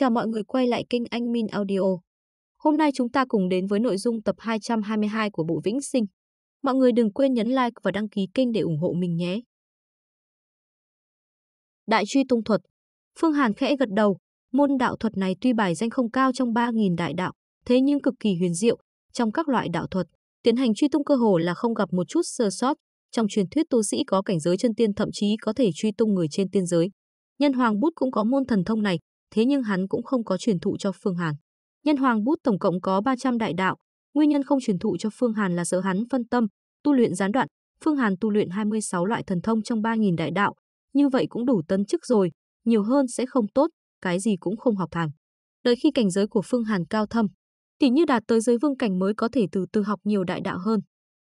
Chào mọi người quay lại kênh Anh Min Audio. Hôm nay chúng ta cùng đến với nội dung tập 222 của bộ Vĩnh Sinh. Mọi người đừng quên nhấn like và đăng ký kênh để ủng hộ mình nhé. Đại truy tung thuật Phương Hàn khẽ gật đầu, môn đạo thuật này tuy bài danh không cao trong 3.000 đại đạo, thế nhưng cực kỳ huyền diệu. Trong các loại đạo thuật, tiến hành truy tung cơ hồ là không gặp một chút sơ sót. Trong truyền thuyết tu sĩ có cảnh giới chân tiên thậm chí có thể truy tung người trên tiên giới. Nhân Hoàng Bút cũng có môn thần thông này, thế nhưng hắn cũng không có truyền thụ cho Phương Hàn. Nhân hoàng bút tổng cộng có 300 đại đạo, nguyên nhân không truyền thụ cho Phương Hàn là sợ hắn phân tâm, tu luyện gián đoạn, Phương Hàn tu luyện 26 loại thần thông trong 3000 đại đạo, như vậy cũng đủ tấn chức rồi, nhiều hơn sẽ không tốt, cái gì cũng không học thành. Đợi khi cảnh giới của Phương Hàn cao thâm, tỉ như đạt tới giới vương cảnh mới có thể từ từ học nhiều đại đạo hơn,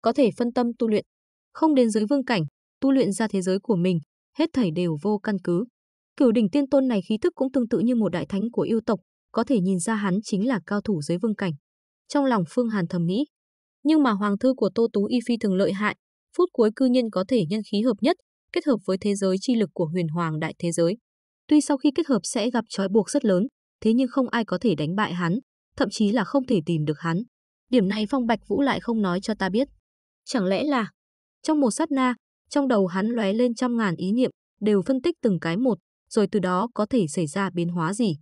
có thể phân tâm tu luyện, không đến giới vương cảnh, tu luyện ra thế giới của mình, hết thảy đều vô căn cứ. Cửu đỉnh tiên tôn này khí thức cũng tương tự như một đại thánh của yêu tộc, có thể nhìn ra hắn chính là cao thủ dưới vương cảnh. Trong lòng Phương Hàn thầm nghĩ, nhưng mà hoàng thư của Tô Tú Y phi thường lợi hại, phút cuối cư nhân có thể nhân khí hợp nhất, kết hợp với thế giới chi lực của huyền hoàng đại thế giới. Tuy sau khi kết hợp sẽ gặp trói buộc rất lớn, thế nhưng không ai có thể đánh bại hắn, thậm chí là không thể tìm được hắn. Điểm này Phong Bạch Vũ lại không nói cho ta biết. Chẳng lẽ là... Trong một sát na, trong đầu hắn lóe lên trăm ngàn ý niệm, đều phân tích từng cái một, rồi từ đó có thể xảy ra biến hóa gì.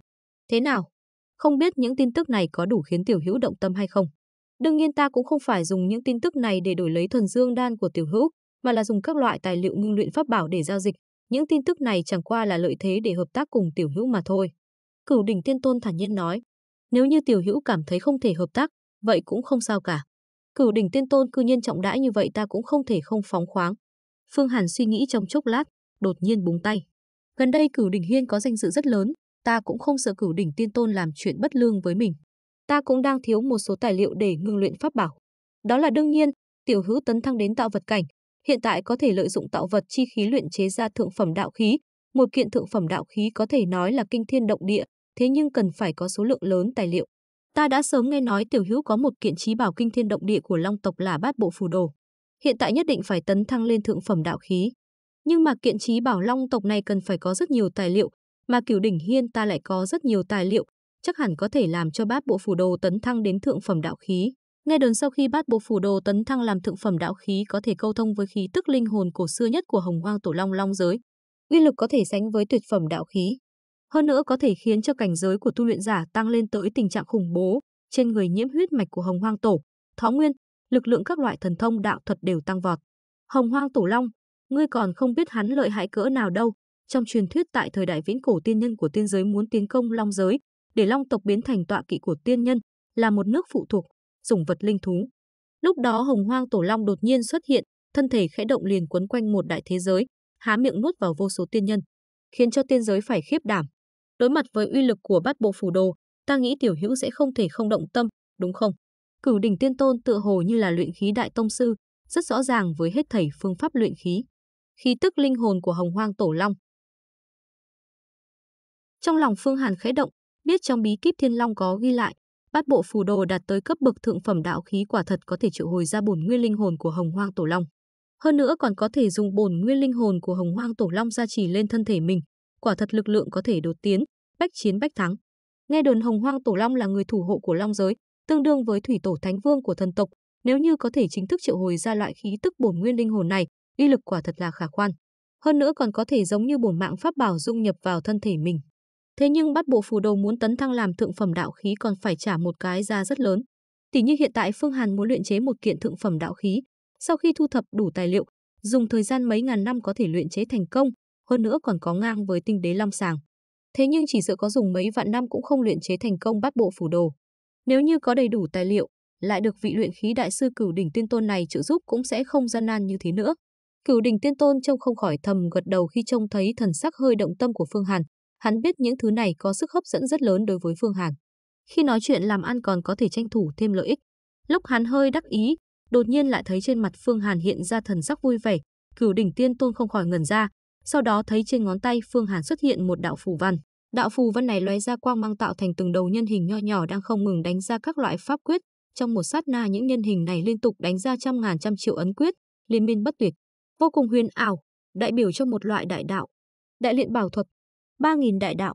Thế nào? Không biết những tin tức này có đủ khiến Tiểu Hữu động tâm hay không. Đương nhiên ta cũng không phải dùng những tin tức này để đổi lấy thuần dương đan của Tiểu Hữu, mà là dùng các loại tài liệu ngưng luyện pháp bảo để giao dịch. Những tin tức này chẳng qua là lợi thế để hợp tác cùng Tiểu Hữu mà thôi. Cửu đỉnh tiên tôn thản nhiên nói, nếu như Tiểu Hữu cảm thấy không thể hợp tác, vậy cũng không sao cả. Cửu đỉnh tiên tôn cư nhiên trọng đãi như vậy ta cũng không thể không phóng khoáng. Phương Hàn suy nghĩ trong chốc lát, đột nhiên búng tay. Gần đây Cửu Đỉnh Hiên có danh dự rất lớn, ta cũng không sợ Cửu Đỉnh Tiên Tôn làm chuyện bất lương với mình. Ta cũng đang thiếu một số tài liệu để ngưng luyện pháp bảo. Đó là đương nhiên, tiểu hữu tấn thăng đến tạo vật cảnh, hiện tại có thể lợi dụng tạo vật chi khí luyện chế ra thượng phẩm đạo khí, một kiện thượng phẩm đạo khí có thể nói là kinh thiên động địa, thế nhưng cần phải có số lượng lớn tài liệu. Ta đã sớm nghe nói tiểu hữu có một kiện trí bảo kinh thiên động địa của Long tộc là Bát Bộ Phù Đồ. Hiện tại nhất định phải tấn thăng lên thượng phẩm đạo khí. Nhưng mà kiện trí bảo long tộc này cần phải có rất nhiều tài liệu, mà cửu đỉnh hiên ta lại có rất nhiều tài liệu, chắc hẳn có thể làm cho bát bộ phủ đồ tấn thăng đến thượng phẩm đạo khí. Nghe đồn sau khi bát bộ phủ đồ tấn thăng làm thượng phẩm đạo khí có thể câu thông với khí tức linh hồn cổ xưa nhất của hồng hoang tổ long long giới, uy lực có thể sánh với tuyệt phẩm đạo khí. Hơn nữa có thể khiến cho cảnh giới của tu luyện giả tăng lên tới tình trạng khủng bố, trên người nhiễm huyết mạch của hồng hoang tổ, thó nguyên, lực lượng các loại thần thông đạo thuật đều tăng vọt. Hồng hoang tổ long ngươi còn không biết hắn lợi hại cỡ nào đâu. Trong truyền thuyết tại thời đại viễn cổ tiên nhân của tiên giới muốn tiến công long giới, để long tộc biến thành tọa kỵ của tiên nhân, là một nước phụ thuộc, dùng vật linh thú. Lúc đó hồng hoang tổ long đột nhiên xuất hiện, thân thể khẽ động liền quấn quanh một đại thế giới, há miệng nuốt vào vô số tiên nhân, khiến cho tiên giới phải khiếp đảm. Đối mặt với uy lực của bát bộ phủ đồ, ta nghĩ tiểu hữu sẽ không thể không động tâm, đúng không? Cửu đỉnh tiên tôn tựa hồ như là luyện khí đại tông sư, rất rõ ràng với hết thảy phương pháp luyện khí khí tức linh hồn của hồng hoang tổ long. Trong lòng Phương Hàn khẽ động, biết trong bí kíp thiên long có ghi lại, bát bộ phù đồ đạt tới cấp bậc thượng phẩm đạo khí quả thật có thể triệu hồi ra bổn nguyên linh hồn của hồng hoang tổ long. Hơn nữa còn có thể dùng bổn nguyên linh hồn của hồng hoang tổ long gia trì lên thân thể mình, quả thật lực lượng có thể đột tiến, bách chiến bách thắng. Nghe đồn hồng hoang tổ long là người thủ hộ của long giới, tương đương với thủy tổ thánh vương của thần tộc, nếu như có thể chính thức triệu hồi ra loại khí tức bổn nguyên linh hồn này, uy lực quả thật là khả quan. Hơn nữa còn có thể giống như bổn mạng pháp bảo dung nhập vào thân thể mình. Thế nhưng bắt bộ phù đồ muốn tấn thăng làm thượng phẩm đạo khí còn phải trả một cái giá rất lớn. Tỷ như hiện tại Phương Hàn muốn luyện chế một kiện thượng phẩm đạo khí, sau khi thu thập đủ tài liệu, dùng thời gian mấy ngàn năm có thể luyện chế thành công, hơn nữa còn có ngang với tinh đế long sàng. Thế nhưng chỉ sợ có dùng mấy vạn năm cũng không luyện chế thành công bắt bộ phù đồ. Nếu như có đầy đủ tài liệu, lại được vị luyện khí đại sư cửu đỉnh tiên tôn này trợ giúp cũng sẽ không gian nan như thế nữa. Cửu đỉnh tiên tôn trông không khỏi thầm gật đầu khi trông thấy thần sắc hơi động tâm của Phương Hàn. Hắn biết những thứ này có sức hấp dẫn rất lớn đối với Phương Hàn. Khi nói chuyện làm ăn còn có thể tranh thủ thêm lợi ích. Lúc hắn hơi đắc ý, đột nhiên lại thấy trên mặt Phương Hàn hiện ra thần sắc vui vẻ. Cửu đỉnh tiên tôn không khỏi ngẩn ra, sau đó thấy trên ngón tay Phương Hàn xuất hiện một đạo phù văn. Đạo phù văn này lóe ra quang mang tạo thành từng đầu nhân hình nho nhỏ đang không ngừng đánh ra các loại pháp quyết. Trong một sát na những nhân hình này liên tục đánh ra trăm ngàn trăm triệu ấn quyết, liên minh bất tuyệt vô cùng huyền ảo, đại biểu cho một loại đại đạo. Đại luyện bảo thuật, 3.000 đại đạo.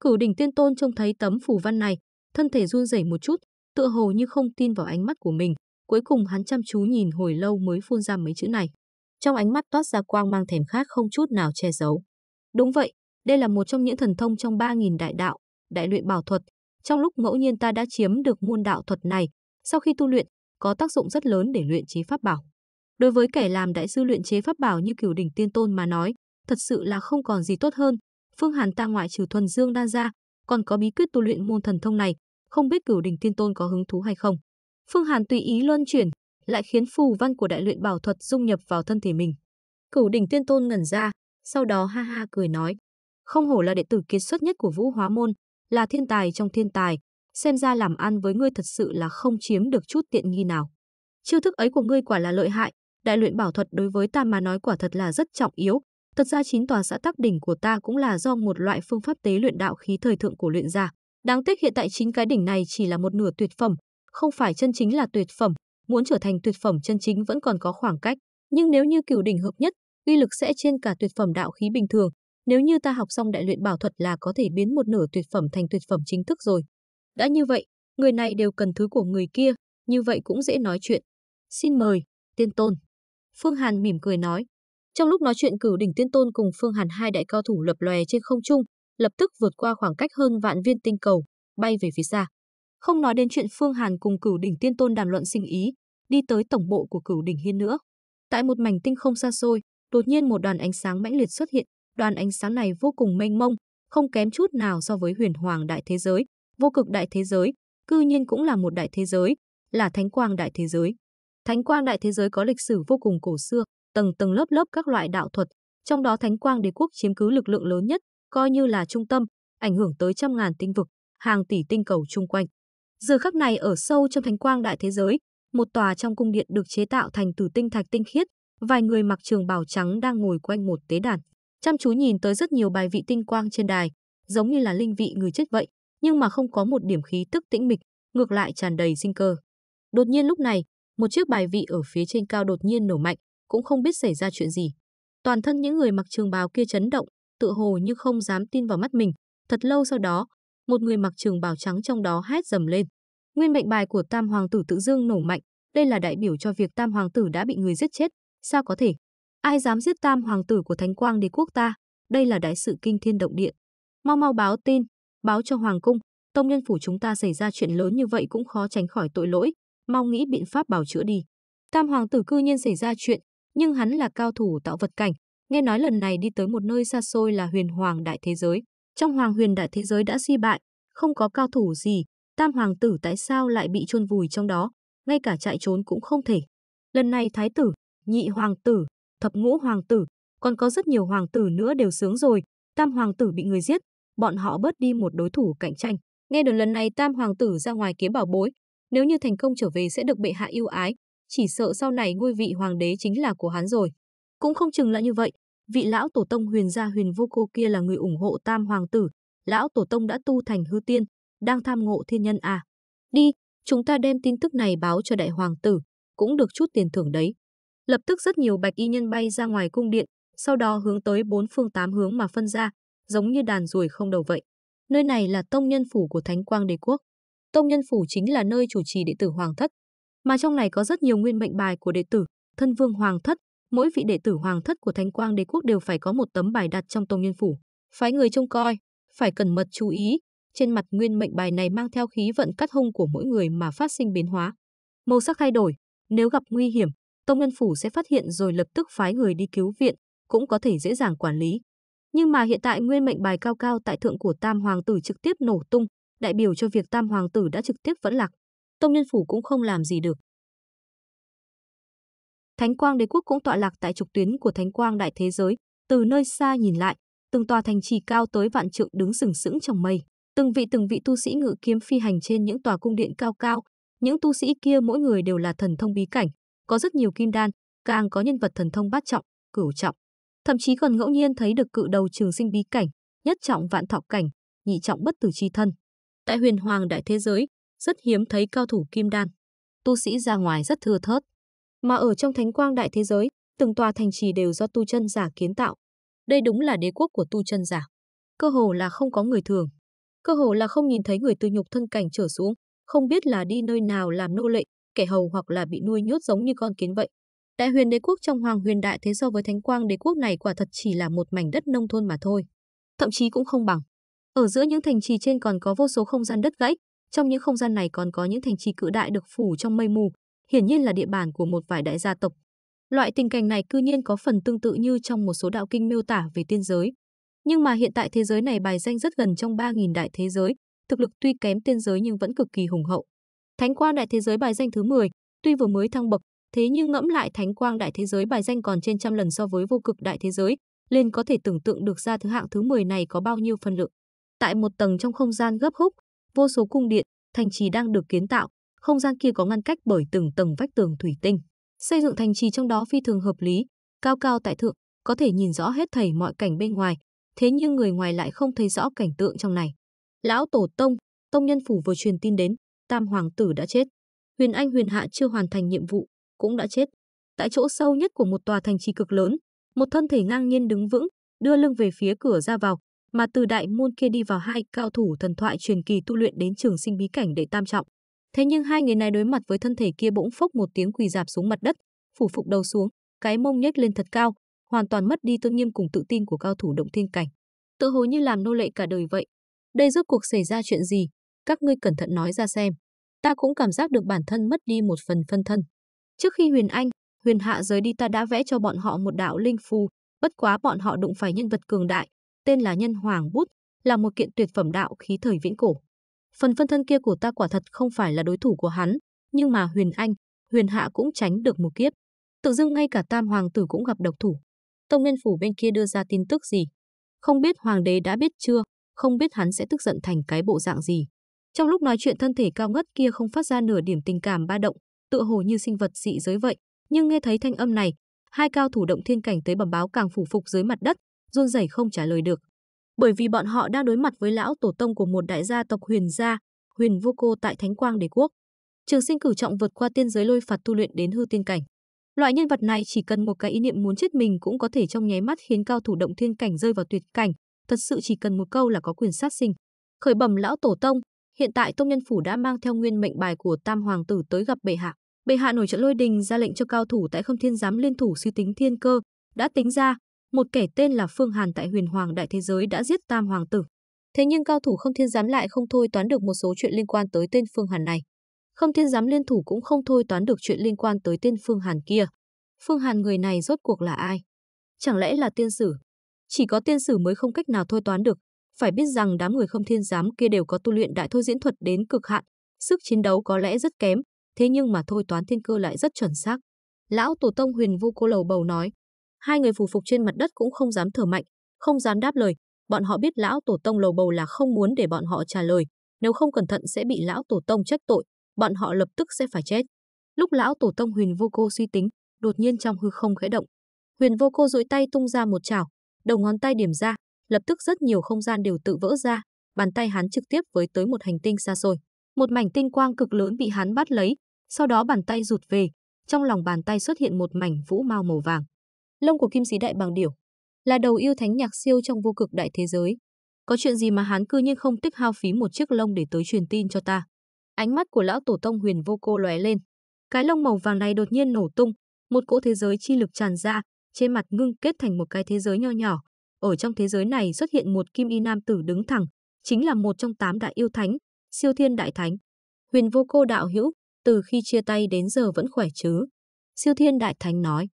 Cửu đỉnh tiên tôn trông thấy tấm phủ văn này, thân thể run rẩy một chút, tựa hồ như không tin vào ánh mắt của mình. Cuối cùng hắn chăm chú nhìn hồi lâu mới phun ra mấy chữ này. Trong ánh mắt toát ra quang mang thèm khát không chút nào che giấu. Đúng vậy, đây là một trong những thần thông trong 3.000 đại đạo, đại luyện bảo thuật. Trong lúc ngẫu nhiên ta đã chiếm được môn đạo thuật này, sau khi tu luyện, có tác dụng rất lớn để luyện trí pháp bảo. Đối với kẻ làm đại sư luyện chế pháp bảo như cửu đỉnh tiên tôn mà nói, thật sự là không còn gì tốt hơn. Phương Hàn ta ngoại trừ thuần dương đan ra, còn có bí quyết tu luyện môn thần thông này, không biết cửu đỉnh tiên tôn có hứng thú hay không. Phương Hàn tùy ý luân chuyển, lại khiến phù văn của đại luyện bảo thuật dung nhập vào thân thể mình. Cửu đỉnh tiên tôn ngẩn ra, sau đó ha ha cười nói: "Không hổ là đệ tử kiệt xuất nhất của Vũ Hóa môn, là thiên tài trong thiên tài, xem ra làm ăn với ngươi thật sự là không chiếm được chút tiện nghi nào. Chiêu thức ấy của ngươi quả là lợi hại, đại luyện bảo thuật đối với ta mà nói quả thật là rất trọng yếu. Thật ra chín tòa xã tắc đỉnh của ta cũng là do một loại phương pháp tế luyện đạo khí thời thượng của luyện ra. Đáng tiếc hiện tại chín cái đỉnh này chỉ là một nửa tuyệt phẩm, không phải chân chính là tuyệt phẩm. Muốn trở thành tuyệt phẩm chân chính vẫn còn có khoảng cách, nhưng nếu như cửu đỉnh hợp nhất, uy lực sẽ trên cả tuyệt phẩm đạo khí bình thường. Nếu như ta học xong đại luyện bảo thuật là có thể biến một nửa tuyệt phẩm thành tuyệt phẩm chính thức rồi. Đã như vậy, người này đều cần thứ của người kia, như vậy cũng dễ nói chuyện. Xin mời, tiên tôn. Phương Hàn mỉm cười nói. Trong lúc nói chuyện cửu đỉnh tiên tôn cùng Phương Hàn hai đại cao thủ lập lòe trên không trung, lập tức vượt qua khoảng cách hơn vạn viên tinh cầu, bay về phía xa. Không nói đến chuyện Phương Hàn cùng cửu đỉnh tiên tôn đàm luận sinh ý, đi tới tổng bộ của cửu đỉnh hiên nữa. Tại một mảnh tinh không xa xôi, đột nhiên một đoàn ánh sáng mãnh liệt xuất hiện, đoàn ánh sáng này vô cùng mênh mông, không kém chút nào so với huyền hoàng đại thế giới, vô cực đại thế giới, cư nhiên cũng là một đại thế giới, là thánh quang đại thế giới. Thánh quang đại thế giới có lịch sử vô cùng cổ xưa, tầng tầng lớp lớp các loại đạo thuật, trong đó Thánh quang đế quốc chiếm cứ lực lượng lớn nhất, coi như là trung tâm, ảnh hưởng tới trăm ngàn tinh vực, hàng tỷ tinh cầu chung quanh. Giờ khắc này ở sâu trong Thánh quang đại thế giới, một tòa trong cung điện được chế tạo thành từ tinh thạch tinh khiết, vài người mặc trường bào trắng đang ngồi quanh một tế đàn, chăm chú nhìn tới rất nhiều bài vị tinh quang trên đài, giống như là linh vị người chết vậy, nhưng mà không có một điểm khí tức tĩnh mịch, ngược lại tràn đầy sinh cơ. Đột nhiên lúc này, một chiếc bài vị ở phía trên cao đột nhiên nổ mạnh, cũng không biết xảy ra chuyện gì. Toàn thân những người mặc trường bào kia chấn động, tự hồ như không dám tin vào mắt mình. Thật lâu sau đó, một người mặc trường bào trắng trong đó hét dầm lên. Nguyên mệnh bài của Tam hoàng tử tự dương nổ mạnh, đây là đại biểu cho việc Tam hoàng tử đã bị người giết chết, sao có thể? Ai dám giết Tam hoàng tử của Thánh Quang Đế quốc ta? Đây là đại sự kinh thiên động địa. Mau mau báo tin, báo cho hoàng cung, tông nhân phủ chúng ta xảy ra chuyện lớn như vậy cũng khó tránh khỏi tội lỗi, mau nghĩ biện pháp bảo chữa đi. Tam hoàng tử cư nhiên xảy ra chuyện, nhưng hắn là cao thủ tạo vật cảnh, nghe nói lần này đi tới một nơi xa xôi là huyền hoàng đại thế giới. Trong hoàng huyền đại thế giới đã suy bại, không có cao thủ gì, tam hoàng tử tại sao lại bị chôn vùi trong đó, ngay cả chạy trốn cũng không thể. Lần này thái tử, nhị hoàng tử, thập ngũ hoàng tử, còn có rất nhiều hoàng tử nữa đều sướng rồi, tam hoàng tử bị người giết, bọn họ bớt đi một đối thủ cạnh tranh. Nghe được lần này tam hoàng tử ra ngoài kiếm bảo bối, nếu như thành công trở về sẽ được bệ hạ yêu ái, chỉ sợ sau này ngôi vị hoàng đế chính là của hắn rồi. Cũng không chừng là như vậy, vị lão tổ tông huyền gia huyền vô cô kia là người ủng hộ tam hoàng tử, lão tổ tông đã tu thành hư tiên, đang tham ngộ thiên nhân à. Đi, chúng ta đem tin tức này báo cho đại hoàng tử, cũng được chút tiền thưởng đấy. Lập tức rất nhiều bạch y nhân bay ra ngoài cung điện, sau đó hướng tới bốn phương tám hướng mà phân ra, giống như đàn ruồi không đầu vậy. Nơi này là tông nhân phủ của Thánh Quang Đế Quốc. Tông Nhân Phủ chính là nơi chủ trì đệ tử Hoàng Thất, mà trong này có rất nhiều nguyên mệnh bài của đệ tử, thân vương Hoàng Thất. Mỗi vị đệ tử Hoàng Thất của Thánh Quang Đế Quốc đều phải có một tấm bài đặt trong Tông Nhân Phủ. Phái người trông coi, phải cẩn mật chú ý, trên mặt nguyên mệnh bài này mang theo khí vận cắt hung của mỗi người mà phát sinh biến hóa. Màu sắc thay đổi, nếu gặp nguy hiểm, Tông Nhân Phủ sẽ phát hiện rồi lập tức phái người đi cứu viện, cũng có thể dễ dàng quản lý. Nhưng mà hiện tại nguyên mệnh bài cao cao tại thượng của Tam Hoàng tử trực tiếp nổ tung, đại biểu cho việc tam hoàng tử đã trực tiếp vẫn lạc. Tông Nhân Phủ cũng không làm gì được. Thánh Quang Đế quốc cũng tọa lạc tại trục tuyến của Thánh Quang Đại Thế Giới, từ nơi xa nhìn lại, từng tòa thành trì cao tới vạn trượng đứng sừng sững trong mây. Từng vị từng vị tu sĩ ngự kiếm phi hành trên những tòa cung điện cao cao, những tu sĩ kia mỗi người đều là thần thông bí cảnh, có rất nhiều kim đan, càng có nhân vật thần thông bát trọng, cửu trọng. Thậm chí còn ngẫu nhiên thấy được cự đầu trường sinh bí cảnh, nhất trọng vạn thọ cảnh, nhị trọng bất tử chi thân. Tại huyền hoàng đại thế giới, rất hiếm thấy cao thủ kim đan. Tu sĩ ra ngoài rất thưa thớt. Mà ở trong thánh quang đại thế giới, từng tòa thành trì đều do tu chân giả kiến tạo. Đây đúng là đế quốc của tu chân giả. Cơ hồ là không có người thường. Cơ hồ là không nhìn thấy người tư nhục thân cảnh trở xuống, không biết là đi nơi nào làm nô lệ, kẻ hầu hoặc là bị nuôi nhốt giống như con kiến vậy. Đại huyền đế quốc trong hoàng huyền đại thế so với thánh quang đế quốc này quả thật chỉ là một mảnh đất nông thôn mà thôi. Thậm chí cũng không bằng. Ở giữa những thành trì trên còn có vô số không gian đất gãy, trong những không gian này còn có những thành trì cự đại được phủ trong mây mù, hiển nhiên là địa bàn của một vài đại gia tộc. Loại tình cảnh này cư nhiên có phần tương tự như trong một số đạo kinh miêu tả về tiên giới. Nhưng mà hiện tại thế giới này bài danh rất gần trong 3.000 đại thế giới, thực lực tuy kém tiên giới nhưng vẫn cực kỳ hùng hậu. Thánh quang đại thế giới bài danh thứ 10, tuy vừa mới thăng bậc, thế nhưng ngẫm lại thánh quang đại thế giới bài danh còn trên trăm lần so với vô cực đại thế giới, liền có thể tưởng tượng được ra thứ hạng thứ 10 này có bao nhiêu phân lượng. Tại một tầng trong không gian gấp khúc, vô số cung điện, thành trì đang được kiến tạo, không gian kia có ngăn cách bởi từng tầng vách tường thủy tinh. Xây dựng thành trì trong đó phi thường hợp lý, cao cao tại thượng, có thể nhìn rõ hết thảy mọi cảnh bên ngoài, thế nhưng người ngoài lại không thấy rõ cảnh tượng trong này. Lão tổ tông, tông nhân phủ vừa truyền tin đến, tam hoàng tử đã chết. Huyền Anh Huyền Hạ chưa hoàn thành nhiệm vụ, cũng đã chết. Tại chỗ sâu nhất của một tòa thành trì cực lớn, một thân thể ngang nhiên đứng vững, đưa lưng về phía cửa ra vào, mà từ đại môn kia đi vào hai cao thủ thần thoại truyền kỳ tu luyện đến trường sinh bí cảnh để tam trọng. Thế nhưng hai người này đối mặt với thân thể kia bỗng phốc một tiếng quỳ dạp xuống mặt đất, phủ phục đầu xuống, cái mông nhếch lên thật cao, hoàn toàn mất đi tôn nghiêm cùng tự tin của cao thủ động thiên cảnh. Tự hồ như làm nô lệ cả đời vậy. Đây rốt cuộc xảy ra chuyện gì? Các ngươi cẩn thận nói ra xem. Ta cũng cảm giác được bản thân mất đi một phần phân thân. Trước khi Huyền Anh, Huyền Hạ rời đi ta đã vẽ cho bọn họ một đạo linh phù, bất quá bọn họ đụng phải nhân vật cường đại, tên là Nhân Hoàng Bút, là một kiện tuyệt phẩm đạo khí thời viễn cổ. Phần phân thân kia của ta quả thật không phải là đối thủ của hắn, nhưng mà Huyền Anh, Huyền Hạ cũng tránh được một kiếp. Tự dưng ngay cả Tam Hoàng tử cũng gặp độc thủ. Tông nhân phủ bên kia đưa ra tin tức gì? Không biết Hoàng đế đã biết chưa, không biết hắn sẽ tức giận thành cái bộ dạng gì. Trong lúc nói chuyện thân thể cao ngất kia không phát ra nửa điểm tình cảm ba động, tựa hồ như sinh vật dị giới vậy, nhưng nghe thấy thanh âm này, hai cao thủ động thiên cảnh tới bẩm báo càng phủ phục dưới mặt đất, run rẩy không trả lời được. Bởi vì bọn họ đang đối mặt với lão tổ tông của một đại gia tộc Huyền gia, Huyền Vô Cô tại Thánh Quang Đế quốc. Trường sinh cử trọng vượt qua tiên giới lôi phạt tu luyện đến hư tiên cảnh. Loại nhân vật này chỉ cần một cái ý niệm muốn chết mình cũng có thể trong nháy mắt khiến cao thủ động thiên cảnh rơi vào tuyệt cảnh, thật sự chỉ cần một câu là có quyền sát sinh. Khởi bẩm lão tổ tông, hiện tại tông nhân phủ đã mang theo nguyên mệnh bài của Tam hoàng tử tới gặp bệ hạ. Bệ hạ nổi trận lôi đình ra lệnh cho cao thủ tại Không Thiên giám liên thủ suy tính thiên cơ, đã tính ra, một kẻ tên là Phương Hàn tại huyền hoàng đại thế giới đã giết tam hoàng tử. Thế nhưng cao thủ không thiên giám lại không thôi toán được một số chuyện liên quan tới tên Phương Hàn này. Không thiên giám liên thủ cũng không thôi toán được chuyện liên quan tới tên Phương Hàn kia. Phương Hàn người này rốt cuộc là ai? Chẳng lẽ là tiên sử? Chỉ có tiên sử mới không cách nào thôi toán được. Phải biết rằng đám người không thiên giám kia đều có tu luyện đại thôi diễn thuật đến cực hạn. Sức chiến đấu có lẽ rất kém, thế nhưng mà thôi toán thiên cơ lại rất chuẩn xác. Lão Tổ Tông huyền vu cô lầu bầu nói, Hai người phù phục trên mặt đất cũng không dám thở mạnh, không dám đáp lời. Bọn họ biết lão tổ tông lầu bầu là không muốn để bọn họ trả lời, nếu không cẩn thận sẽ bị lão tổ tông trách tội, bọn họ lập tức sẽ phải chết. Lúc lão tổ tông Huyền Vô Cô suy tính, đột nhiên trong hư không khẽ động. Huyền Vô Cô duỗi tay tung ra một chảo, đầu ngón tay điểm ra, lập tức rất nhiều không gian đều tự vỡ ra, bàn tay hắn trực tiếp với tới một hành tinh xa xôi. Một mảnh tinh quang cực lớn bị hắn bắt lấy, sau đó bàn tay rụt về, trong lòng bàn tay xuất hiện một mảnh vũ mao màu vàng. Lông của kim sĩ đại Bàng điểu là đầu yêu thánh nhạc siêu trong vô cực đại thế giới. Có chuyện gì mà hắn cư nhiên không tích hao phí một chiếc lông để tới truyền tin cho ta. Ánh mắt của lão tổ tông huyền vô cô lóe lên. Cái lông màu vàng này đột nhiên nổ tung, một cỗ thế giới chi lực tràn ra, trên mặt ngưng kết thành một cái thế giới nho nhỏ. Ở trong thế giới này xuất hiện một kim y nam tử đứng thẳng, chính là một trong tám đại yêu thánh, siêu thiên đại thánh. Huyền vô cô đạo hữu, từ khi chia tay đến giờ vẫn khỏe chứ. Siêu thiên đại thánh nói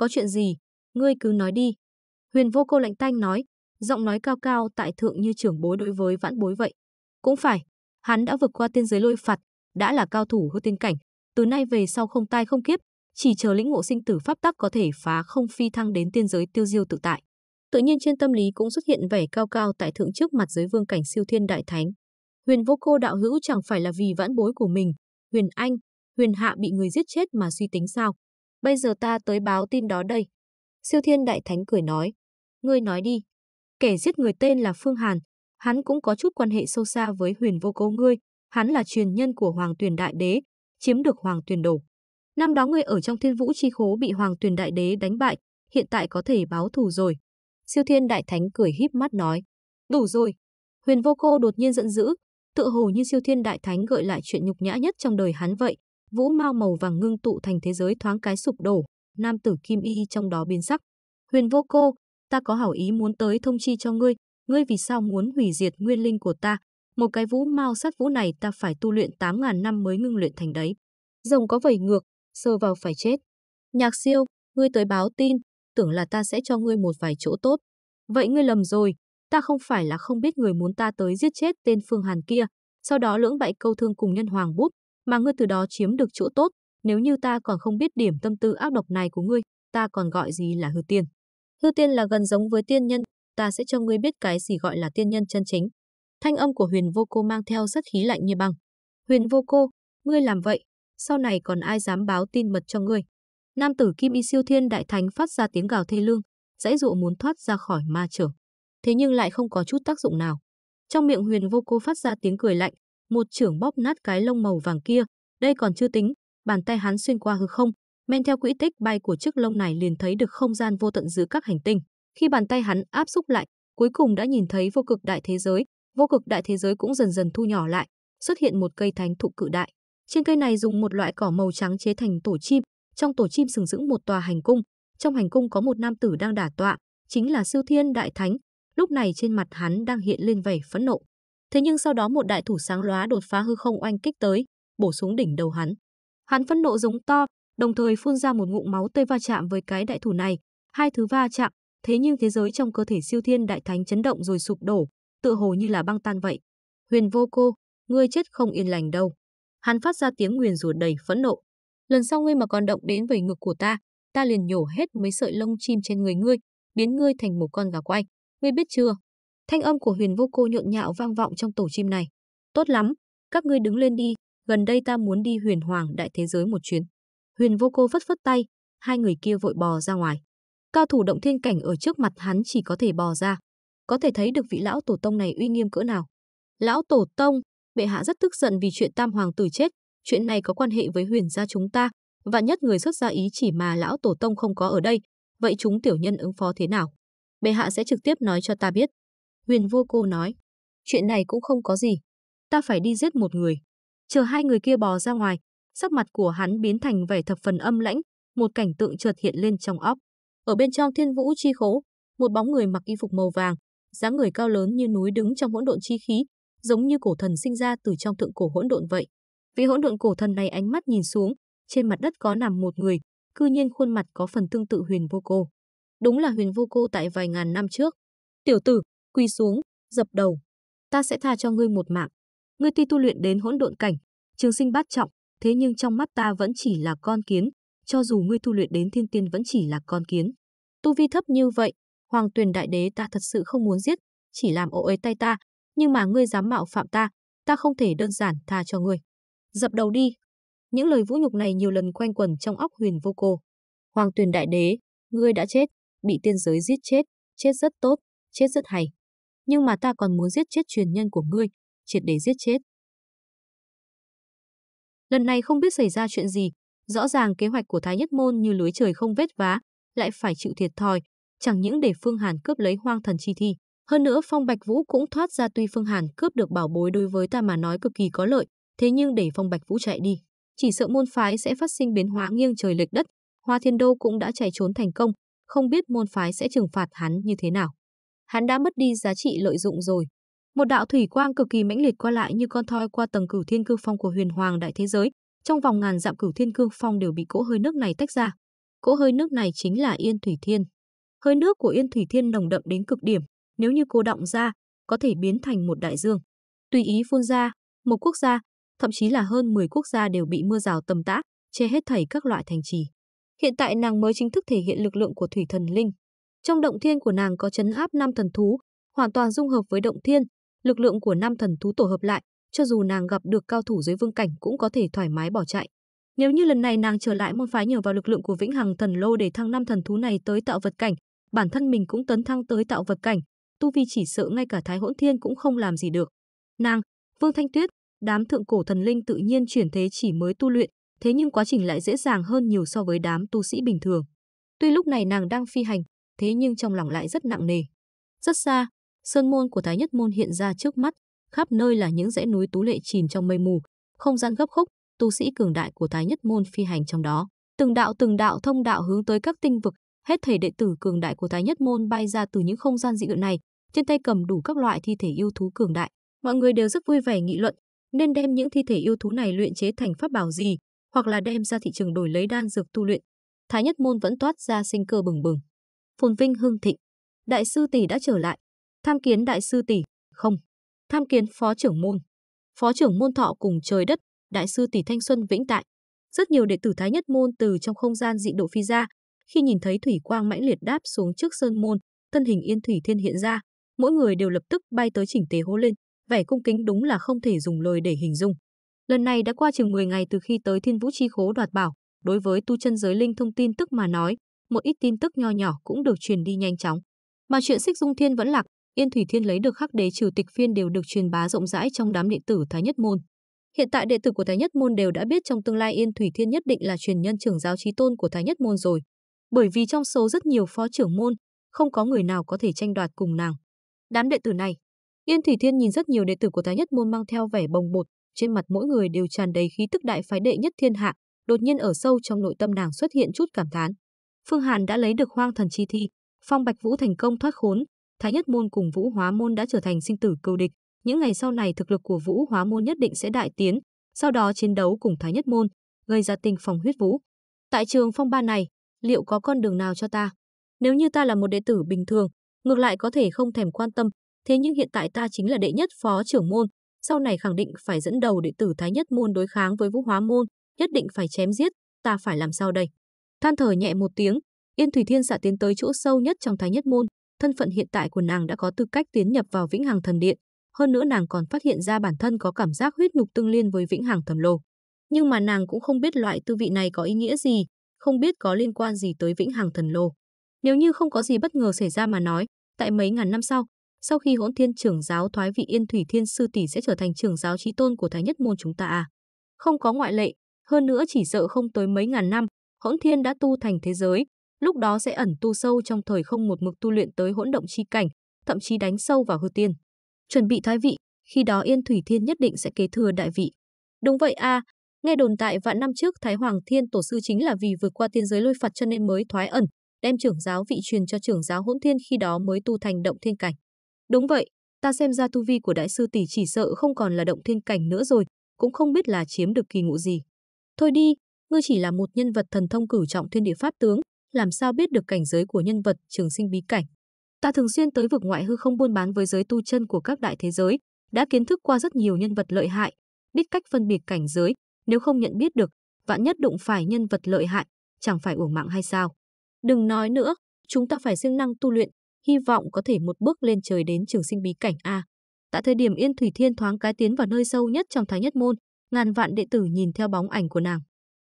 có chuyện gì, ngươi cứ nói đi. Huyền vô cô lạnh tanh nói, giọng nói cao cao tại thượng như trưởng bối đối với vãn bối vậy. Cũng phải, hắn đã vượt qua tiên giới lôi phạt, đã là cao thủ hư tiên cảnh, từ nay về sau không tai không kiếp, chỉ chờ lĩnh ngộ sinh tử pháp tắc có thể phá không phi thăng đến tiên giới tiêu diêu tự tại. Tự nhiên trên tâm lý cũng xuất hiện vẻ cao cao tại thượng trước mặt giới vương cảnh siêu thiên đại thánh. Huyền vô cô đạo hữu chẳng phải là vì vãn bối của mình, Huyền Anh, Huyền Hạ bị người giết chết mà suy tính sao? Bây giờ ta tới báo tin đó đây. Siêu thiên đại thánh cười nói. Ngươi nói đi. Kẻ giết người tên là Phương Hàn. Hắn cũng có chút quan hệ sâu xa với huyền vô cố ngươi. Hắn là truyền nhân của Hoàng Tuyền Đại Đế, chiếm được Hoàng Tuyền Đồ. Năm đó ngươi ở trong thiên vũ chi khố bị Hoàng Tuyền Đại Đế đánh bại, hiện tại có thể báo thù rồi. Siêu thiên đại thánh cười híp mắt nói. Đủ rồi. Huyền vô cô đột nhiên giận dữ, tựa hồ như siêu thiên đại thánh gợi lại chuyện nhục nhã nhất trong đời hắn vậy, vũ mao màu vàng ngưng tụ thành thế giới thoáng cái sụp đổ, nam tử Kim Y trong đó biến sắc. Huyền vô cô, ta có hảo ý muốn tới thông chi cho ngươi, ngươi vì sao muốn hủy diệt nguyên linh của ta? Một cái vũ mao sát vũ này ta phải tu luyện 8.000 năm mới ngưng luyện thành đấy. Rồng có vẩy ngược, sờ vào phải chết. Nhạc siêu, ngươi tới báo tin, tưởng là ta sẽ cho ngươi một vài chỗ tốt. Vậy ngươi lầm rồi, ta không phải là không biết người muốn ta tới giết chết tên Phương Hàn kia, sau đó lưỡng bại câu thương cùng nhân hoàng bút, mà ngươi từ đó chiếm được chỗ tốt, nếu như ta còn không biết điểm tâm tư ác độc này của ngươi, ta còn gọi gì là hư tiên. Hư tiên là gần giống với tiên nhân, ta sẽ cho ngươi biết cái gì gọi là tiên nhân chân chính. Thanh âm của huyền vô cô mang theo sát khí lạnh như băng. Huyền vô cô, ngươi làm vậy, sau này còn ai dám báo tin mật cho ngươi. Nam tử Kim Y siêu thiên đại thánh phát ra tiếng gào thê lương, dãy dụ muốn thoát ra khỏi ma trưởng. Thế nhưng lại không có chút tác dụng nào. Trong miệng huyền vô cô phát ra tiếng cười lạnh, một trưởng bóp nát cái lông màu vàng kia, đây còn chưa tính, bàn tay hắn xuyên qua hư không, men theo quỹ tích bay của chiếc lông này liền thấy được không gian vô tận giữa các hành tinh. Khi bàn tay hắn áp xúc lại, cuối cùng đã nhìn thấy vô cực đại thế giới, vô cực đại thế giới cũng dần dần thu nhỏ lại, xuất hiện một cây thánh thụ cự đại. Trên cây này dùng một loại cỏ màu trắng chế thành tổ chim, trong tổ chim sừng sững một tòa hành cung, trong hành cung có một nam tử đang đả tọa, chính là Siêu Thiên Đại Thánh. Lúc này trên mặt hắn đang hiện lên vẻ phẫn nộ. Thế nhưng sau đó một đại thủ sáng lóa đột phá hư không oanh kích tới, bổ xuống đỉnh đầu hắn. Hắn phẫn nộ giống to, đồng thời phun ra một ngụm máu tươi va chạm với cái đại thủ này, hai thứ va chạm, thế nhưng thế giới trong cơ thể siêu thiên đại thánh chấn động rồi sụp đổ, tựa hồ như là băng tan vậy. Huyền Vô Cô, ngươi chết không yên lành đâu. Hắn phát ra tiếng nguyền rủa đầy phẫn nộ. Lần sau ngươi mà còn động đến về ngực của ta, ta liền nhổ hết mấy sợi lông chim trên người ngươi, biến ngươi thành một con gà quay. Ngươi biết chưa, Thanh âm của Huyền Vô Cô nhộn nhạo vang vọng trong tổ chim này. Tốt lắm, các ngươi đứng lên đi, gần đây ta muốn đi huyền hoàng đại thế giới một chuyến. Huyền Vô Cô phất phất tay, hai người kia vội bò ra ngoài. Cao thủ động thiên cảnh ở trước mặt hắn chỉ có thể bò ra. Có thể thấy được vị lão tổ tông này uy nghiêm cỡ nào. Lão tổ tông, bệ hạ rất tức giận vì chuyện tam hoàng tử chết, chuyện này có quan hệ với huyền gia chúng ta, và nhất người xuất ra ý chỉ mà lão tổ tông không có ở đây, vậy chúng tiểu nhân ứng phó thế nào? Bệ hạ sẽ trực tiếp nói cho ta biết. Huyền vô cô nói, chuyện này cũng không có gì, ta phải đi giết một người. Chờ hai người kia bò ra ngoài, sắc mặt của hắn biến thành vẻ thập phần âm lãnh, một cảnh tượng chợt hiện lên trong óc. Ở bên trong thiên vũ chi khố, một bóng người mặc y phục màu vàng, dáng người cao lớn như núi đứng trong hỗn độn chi khí, giống như cổ thần sinh ra từ trong thượng cổ hỗn độn vậy. Vì hỗn độn cổ thần này ánh mắt nhìn xuống, trên mặt đất có nằm một người, cư nhiên khuôn mặt có phần tương tự Huyền Vô Cô. Đúng là Huyền Vô Cô tại vài ngàn năm trước. "Tiểu tử, quỳ xuống, dập đầu. Ta sẽ tha cho ngươi một mạng. Ngươi tuy tu luyện đến hỗn độn cảnh, trường sinh bát trọng, thế nhưng trong mắt ta vẫn chỉ là con kiến, cho dù ngươi tu luyện đến thiên tiên vẫn chỉ là con kiến. Tu vi thấp như vậy, Hoàng Tuyền Đại Đế ta thật sự không muốn giết, chỉ làm ô ấy tay ta, nhưng mà ngươi dám mạo phạm ta, ta không thể đơn giản tha cho ngươi. Dập đầu đi. Những lời vũ nhục này nhiều lần quanh quẩn trong óc Huyền Vô Cô. Hoàng Tuyền Đại Đế, ngươi đã chết, bị tiên giới giết chết, chết rất tốt, chết rất hay nhưng mà ta còn muốn giết chết truyền nhân của ngươi, triệt để giết chết. Lần này không biết xảy ra chuyện gì, rõ ràng kế hoạch của Thái Nhất Môn như lưới trời không vết vá, lại phải chịu thiệt thòi, chẳng những để Phương Hàn cướp lấy hoang thần chi thi. Hơn nữa Phong Bạch Vũ cũng thoát ra tuy Phương Hàn cướp được bảo bối đối với ta mà nói cực kỳ có lợi, thế nhưng để Phong Bạch Vũ chạy đi, chỉ sợ môn phái sẽ phát sinh biến hóa nghiêng trời lệch đất, Hoa Thiên Đô cũng đã chạy trốn thành công, không biết môn phái sẽ trừng phạt hắn như thế nào hắn đã mất đi giá trị lợi dụng rồi. Một đạo thủy quang cực kỳ mãnh liệt qua lại như con thoi qua tầng cửu thiên cương phong của huyền hoàng đại thế giới, trong vòng ngàn dặm cửu thiên cương phong đều bị cỗ hơi nước này tách ra. Cỗ hơi nước này chính là Yên Thủy Thiên. Hơi nước của Yên Thủy Thiên nồng đậm đến cực điểm, nếu như cô động ra, có thể biến thành một đại dương. Tùy ý phun ra, một quốc gia, thậm chí là hơn 10 quốc gia đều bị mưa rào tầm tã, che hết thảy các loại thành trì. Hiện tại nàng mới chính thức thể hiện lực lượng của thủy thần linh, trong động thiên của nàng có chấn áp năm thần thú, hoàn toàn dung hợp với động thiên, lực lượng của năm thần thú tổ hợp lại, cho dù nàng gặp được cao thủ dưới vương cảnh cũng có thể thoải mái bỏ chạy. Nếu như lần này nàng trở lại môn phái nhờ vào lực lượng của Vĩnh Hằng Thần Lô để thăng năm thần thú này tới tạo vật cảnh, bản thân mình cũng tấn thăng tới tạo vật cảnh, tu vi chỉ sợ ngay cả Thái Hỗn Thiên cũng không làm gì được. Nàng, Vương Thanh Tuyết, đám thượng cổ thần linh tự nhiên chuyển thế chỉ mới tu luyện, thế nhưng quá trình lại dễ dàng hơn nhiều so với đám tu sĩ bình thường. Tuy lúc này nàng đang phi hành, thế nhưng trong lòng lại rất nặng nề. Rất xa, sơn môn của Thái Nhất Môn hiện ra trước mắt, khắp nơi là những dãy núi tú lệ chìm trong mây mù, không gian gấp khúc, tu sĩ cường đại của Thái Nhất Môn phi hành trong đó. Từng đạo từng đạo thông đạo hướng tới các tinh vực, hết thảy đệ tử cường đại của Thái Nhất Môn bay ra từ những không gian dị địa này, trên tay cầm đủ các loại thi thể yêu thú cường đại. Mọi người đều rất vui vẻ nghị luận, nên đem những thi thể yêu thú này luyện chế thành pháp bảo gì, hoặc là đem ra thị trường đổi lấy đan dược tu luyện. Thái Nhất Môn vẫn toát ra sinh cơ bừng bừng phồn vinh hưng thịnh. Đại sư tỷ đã trở lại, tham kiến đại sư tỷ, không, tham kiến phó trưởng môn. Phó trưởng môn thọ cùng trời đất, đại sư tỷ thanh xuân vĩnh tại. Rất nhiều đệ tử thái nhất môn từ trong không gian dị độ phi ra, khi nhìn thấy thủy quang mãnh liệt đáp xuống trước sơn môn, thân hình yên thủy thiên hiện ra, mỗi người đều lập tức bay tới chỉnh tề hô lên, vẻ cung kính đúng là không thể dùng lời để hình dung. Lần này đã qua chừng 10 ngày từ khi tới Thiên Vũ Chi Khố đoạt bảo, đối với tu chân giới linh thông tin tức mà nói, một ít tin tức nho nhỏ cũng được truyền đi nhanh chóng. Mà chuyện Xích Dung Thiên vẫn lạc, Yên Thủy Thiên lấy được khắc đế trừ tịch phiên đều được truyền bá rộng rãi trong đám đệ tử Thái Nhất Môn. Hiện tại đệ tử của Thái Nhất Môn đều đã biết trong tương lai Yên Thủy Thiên nhất định là truyền nhân trưởng giáo trí tôn của Thái Nhất Môn rồi. Bởi vì trong số rất nhiều phó trưởng môn, không có người nào có thể tranh đoạt cùng nàng. Đám đệ tử này, Yên Thủy Thiên nhìn rất nhiều đệ tử của Thái Nhất Môn mang theo vẻ bồng bột, trên mặt mỗi người đều tràn đầy khí tức đại phái đệ nhất thiên hạ, đột nhiên ở sâu trong nội tâm nàng xuất hiện chút cảm thán. Phương Hàn đã lấy được Hoang Thần Chi Thi, Phong Bạch Vũ thành công thoát khốn, Thái Nhất môn cùng Vũ Hóa môn đã trở thành sinh tử cầu địch, những ngày sau này thực lực của Vũ Hóa môn nhất định sẽ đại tiến, sau đó chiến đấu cùng Thái Nhất môn, gây ra tình phòng huyết vũ. Tại trường phong ba này, liệu có con đường nào cho ta? Nếu như ta là một đệ tử bình thường, ngược lại có thể không thèm quan tâm, thế nhưng hiện tại ta chính là đệ nhất phó trưởng môn, sau này khẳng định phải dẫn đầu đệ tử Thái Nhất môn đối kháng với Vũ Hóa môn, nhất định phải chém giết, ta phải làm sao đây? Than thở nhẹ một tiếng, Yên Thủy Thiên xạ dạ tiến tới chỗ sâu nhất trong Thái Nhất Môn, thân phận hiện tại của nàng đã có tư cách tiến nhập vào Vĩnh Hằng Thần Điện, hơn nữa nàng còn phát hiện ra bản thân có cảm giác huyết nhục tương liên với Vĩnh Hằng Thẩm Lô. Nhưng mà nàng cũng không biết loại tư vị này có ý nghĩa gì, không biết có liên quan gì tới Vĩnh Hằng Thần Lô. Nếu như không có gì bất ngờ xảy ra mà nói, tại mấy ngàn năm sau, sau khi Hỗn Thiên trưởng giáo thoái vị Yên Thủy Thiên sư tỷ sẽ trở thành trưởng giáo chí tôn của Thái Nhất môn chúng ta à? Không có ngoại lệ, hơn nữa chỉ sợ không tới mấy ngàn năm, hỗn thiên đã tu thành thế giới, lúc đó sẽ ẩn tu sâu trong thời không một mực tu luyện tới hỗn động chi cảnh, thậm chí đánh sâu vào hư tiên. Chuẩn bị thái vị, khi đó Yên Thủy Thiên nhất định sẽ kế thừa đại vị. Đúng vậy a, nghe đồn tại vạn năm trước Thái Hoàng Thiên tổ sư chính là vì vượt qua tiên giới lôi phạt cho nên mới thoái ẩn, đem trưởng giáo vị truyền cho trưởng giáo hỗn thiên khi đó mới tu thành động thiên cảnh. Đúng vậy, ta xem ra tu vi của đại sư tỷ chỉ sợ không còn là động thiên cảnh nữa rồi, cũng không biết là chiếm được kỳ ngộ gì. Thôi đi, ngươi chỉ là một nhân vật thần thông cửu trọng thiên địa pháp tướng, làm sao biết được cảnh giới của nhân vật trường sinh bí cảnh. Ta thường xuyên tới vực ngoại hư không buôn bán với giới tu chân của các đại thế giới, đã kiến thức qua rất nhiều nhân vật lợi hại, biết cách phân biệt cảnh giới, nếu không nhận biết được, vạn nhất đụng phải nhân vật lợi hại, chẳng phải uổng mạng hay sao. Đừng nói nữa, chúng ta phải siêng năng tu luyện, hy vọng có thể một bước lên trời đến trường sinh bí cảnh A. Tại thời điểm Yên Thủy Thiên thoáng cái tiến vào nơi sâu nhất trong Thái Nhất Môn, ngàn vạn đệ tử nhìn theo bóng ảnh của nàng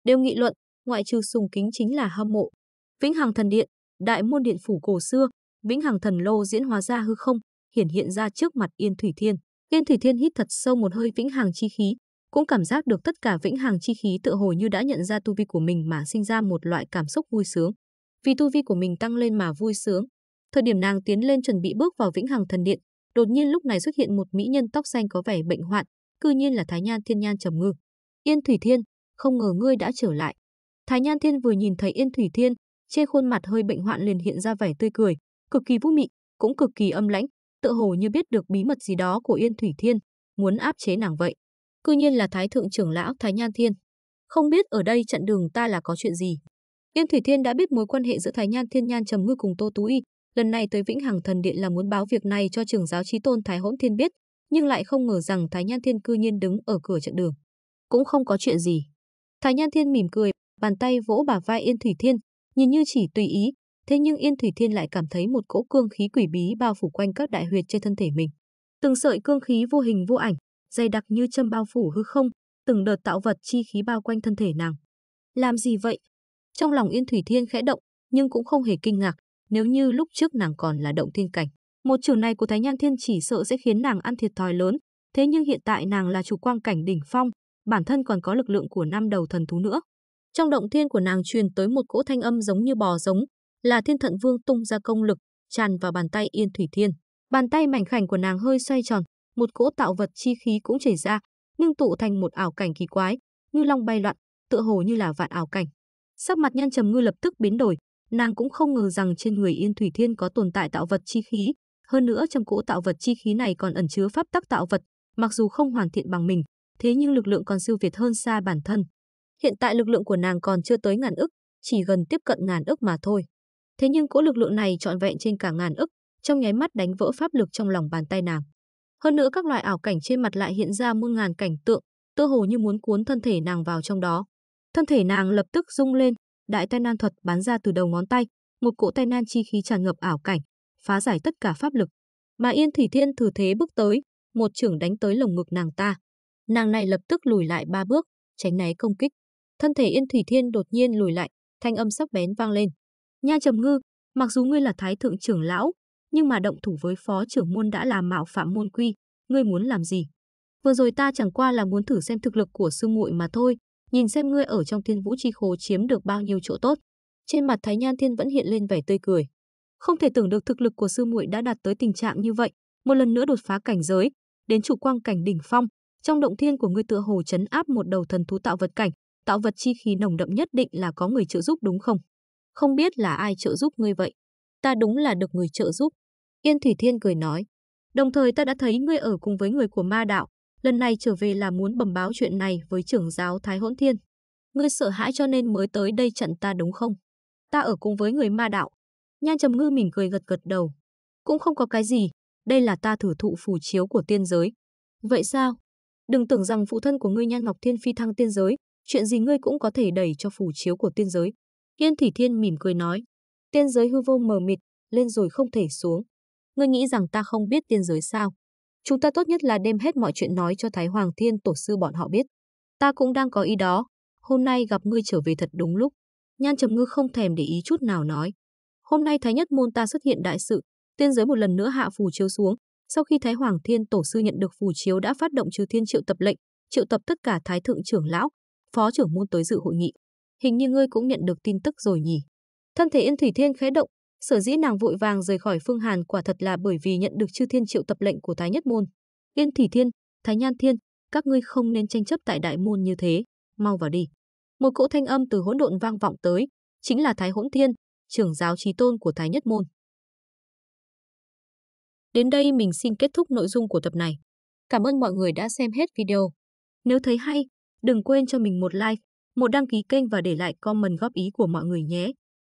đều nghị luận, ngoại trừ sùng kính chính là hâm mộ. Vĩnh Hằng Thần Điện, đại môn điện phủ cổ xưa, Vĩnh Hằng Thần Lô diễn hóa ra hư không, hiển hiện ra trước mặt Yên Thủy Thiên. Yên Thủy Thiên hít thật sâu một hơi Vĩnh Hằng chi khí, cũng cảm giác được tất cả Vĩnh Hằng chi khí tựa hồ như đã nhận ra tu vi của mình mà sinh ra một loại cảm xúc vui sướng. Vì tu vi của mình tăng lên mà vui sướng. Thời điểm nàng tiến lên chuẩn bị bước vào Vĩnh Hằng Thần Điện, đột nhiên lúc này xuất hiện một mỹ nhân tóc xanh có vẻ bệnh hoạn, cư nhiên là Thái Nhan Thiên Nhan Trầm Ngư. Yên Thủy Thiên, không ngờ ngươi đã trở lại. Thái Nhan Thiên vừa nhìn thấy Yên Thủy Thiên, trên khuôn mặt hơi bệnh hoạn liền hiện ra vẻ tươi cười, cực kỳ vũ mị, cũng cực kỳ âm lãnh, tựa hồ như biết được bí mật gì đó của Yên Thủy Thiên, muốn áp chế nàng vậy. Cư nhiên là Thái Thượng trưởng lão Thái Nhan Thiên. Không biết ở đây chặn đường ta là có chuyện gì. Yên Thủy Thiên đã biết mối quan hệ giữa Thái Nhan Thiên Nhan Trầm Ngư cùng Tô Tú Y, lần này tới Vĩnh Hằng Thần Điện là muốn báo việc này cho trưởng giáo trí tôn Thái Hỗn Thiên biết, nhưng lại không ngờ rằng Thái Nhan Thiên cư nhiên đứng ở cửa chặn đường. Cũng không có chuyện gì. Thái Nhan Thiên mỉm cười, bàn tay vỗ bả vai Yên Thủy Thiên, nhìn như chỉ tùy ý, thế nhưng Yên Thủy Thiên lại cảm thấy một cỗ cương khí quỷ bí bao phủ quanh các đại huyệt trên thân thể mình. Từng sợi cương khí vô hình vô ảnh, dày đặc như châm bao phủ hư không, từng đợt tạo vật chi khí bao quanh thân thể nàng. Làm gì vậy? Trong lòng Yên Thủy Thiên khẽ động, nhưng cũng không hề kinh ngạc, nếu như lúc trước nàng còn là động thiên cảnh, một trường này của Thái Nhan Thiên chỉ sợ sẽ khiến nàng ăn thiệt thòi lớn, thế nhưng hiện tại nàng là chủ quang cảnh đỉnh phong, bản thân còn có lực lượng của năm đầu thần thú nữa. Trong động thiên của nàng truyền tới một cỗ thanh âm giống như bò giống, là thiên thận vương tung ra công lực, tràn vào bàn tay Yên Thủy Thiên. Bàn tay mảnh khảnh của nàng hơi xoay tròn, một cỗ tạo vật chi khí cũng chảy ra, nhưng tụ thành một ảo cảnh kỳ quái, như long bay loạn, tựa hồ như là vạn ảo cảnh. Sắc mặt Nhan Trầm Ngư lập tức biến đổi, nàng cũng không ngờ rằng trên người Yên Thủy Thiên có tồn tại tạo vật chi khí, hơn nữa trong cỗ tạo vật chi khí này còn ẩn chứa pháp tắc tạo vật, mặc dù không hoàn thiện bằng mình, thế nhưng lực lượng còn siêu việt hơn xa bản thân. Hiện tại lực lượng của nàng còn chưa tới ngàn ức, chỉ gần tiếp cận ngàn ức mà thôi. Thế nhưng cỗ lực lượng này trọn vẹn trên cả ngàn ức, trong nháy mắt đánh vỡ pháp lực trong lòng bàn tay nàng. Hơn nữa các loại ảo cảnh trên mặt lại hiện ra muôn ngàn cảnh tượng, tựa hồ như muốn cuốn thân thể nàng vào trong đó. Thân thể nàng lập tức rung lên, đại tai nan thuật bắn ra từ đầu ngón tay, một cỗ tai nan chi khí tràn ngập ảo cảnh, phá giải tất cả pháp lực. Mà Yên Thủy Thiên thử thế bước tới, một trưởng đánh tới lồng ngực nàng ta. Nàng này lập tức lùi lại ba bước, tránh né công kích. Thân thể Yên Thủy Thiên đột nhiên lùi lại, thanh âm sắc bén vang lên. Nha Trầm Ngư, mặc dù ngươi là thái thượng trưởng lão, nhưng mà động thủ với phó trưởng môn đã là mạo phạm môn quy, ngươi muốn làm gì? Vừa rồi ta chẳng qua là muốn thử xem thực lực của sư muội mà thôi, nhìn xem ngươi ở trong Thiên Vũ chi khố chiếm được bao nhiêu chỗ tốt. Trên mặt Thái Nhan Thiên vẫn hiện lên vẻ tươi cười. Không thể tưởng được thực lực của sư muội đã đạt tới tình trạng như vậy, một lần nữa đột phá cảnh giới, đến chủ quang cảnh đỉnh phong, trong động thiên của ngươi tựa hồ chấn áp một đầu thần thú tạo vật cảnh, tạo vật chi khí nồng đậm nhất định là có người trợ giúp đúng không? Không biết là ai trợ giúp ngươi vậy? Ta đúng là được người trợ giúp. Yên Thủy Thiên cười nói. Đồng thời ta đã thấy ngươi ở cùng với người của ma đạo. Lần này trở về là muốn bẩm báo chuyện này với trưởng giáo Thái Hỗn Thiên. Ngươi sợ hãi cho nên mới tới đây trận ta đúng không? Ta ở cùng với người ma đạo. Nhan Trầm Ngư mỉm cười gật gật đầu. Cũng không có cái gì. Đây là ta thử thụ phù chiếu của tiên giới. Vậy sao? Đừng tưởng rằng phụ thân của ngươi Nhan Ngọc Thiên phi thăng tiên giới, chuyện gì ngươi cũng có thể đẩy cho phủ chiếu của tiên giới. Yên thủy Thiên mỉm cười nói, tiên giới hư vô mờ mịt, lên rồi không thể xuống. Ngươi nghĩ rằng ta không biết tiên giới sao? Chúng ta tốt nhất là đem hết mọi chuyện nói cho Thái Hoàng Thiên tổ sư bọn họ biết. Ta cũng đang có ý đó, hôm nay gặp ngươi trở về thật đúng lúc. Nhan Trầm Ngư không thèm để ý chút nào nói. Hôm nay Thái Nhất Môn ta xuất hiện đại sự, tiên giới một lần nữa hạ phù chiếu xuống, sau khi Thái Hoàng Thiên Tổ sư nhận được phù chiếu đã phát động trừ thiên triệu tập lệnh, triệu tập tất cả thái thượng trưởng lão, phó trưởng môn tới dự hội nghị. Hình như ngươi cũng nhận được tin tức rồi nhỉ? Thân thể Yên Thủy Thiên khẽ động, sở dĩ nàng vội vàng rời khỏi Phương Hàn quả thật là bởi vì nhận được chư thiên triệu tập lệnh của Thái Nhất môn. Yên Thủy Thiên, Thái Nhan Thiên, các ngươi không nên tranh chấp tại đại môn như thế, mau vào đi. Một cỗ thanh âm từ hỗn độn vang vọng tới, chính là Thái Hỗn Thiên, trưởng giáo trí tôn của Thái Nhất môn. Đến đây mình xin kết thúc nội dung của tập này. Cảm ơn mọi người đã xem hết video. Nếu thấy hay, đừng quên cho mình một like, một đăng ký kênh và để lại comment góp ý của mọi người nhé.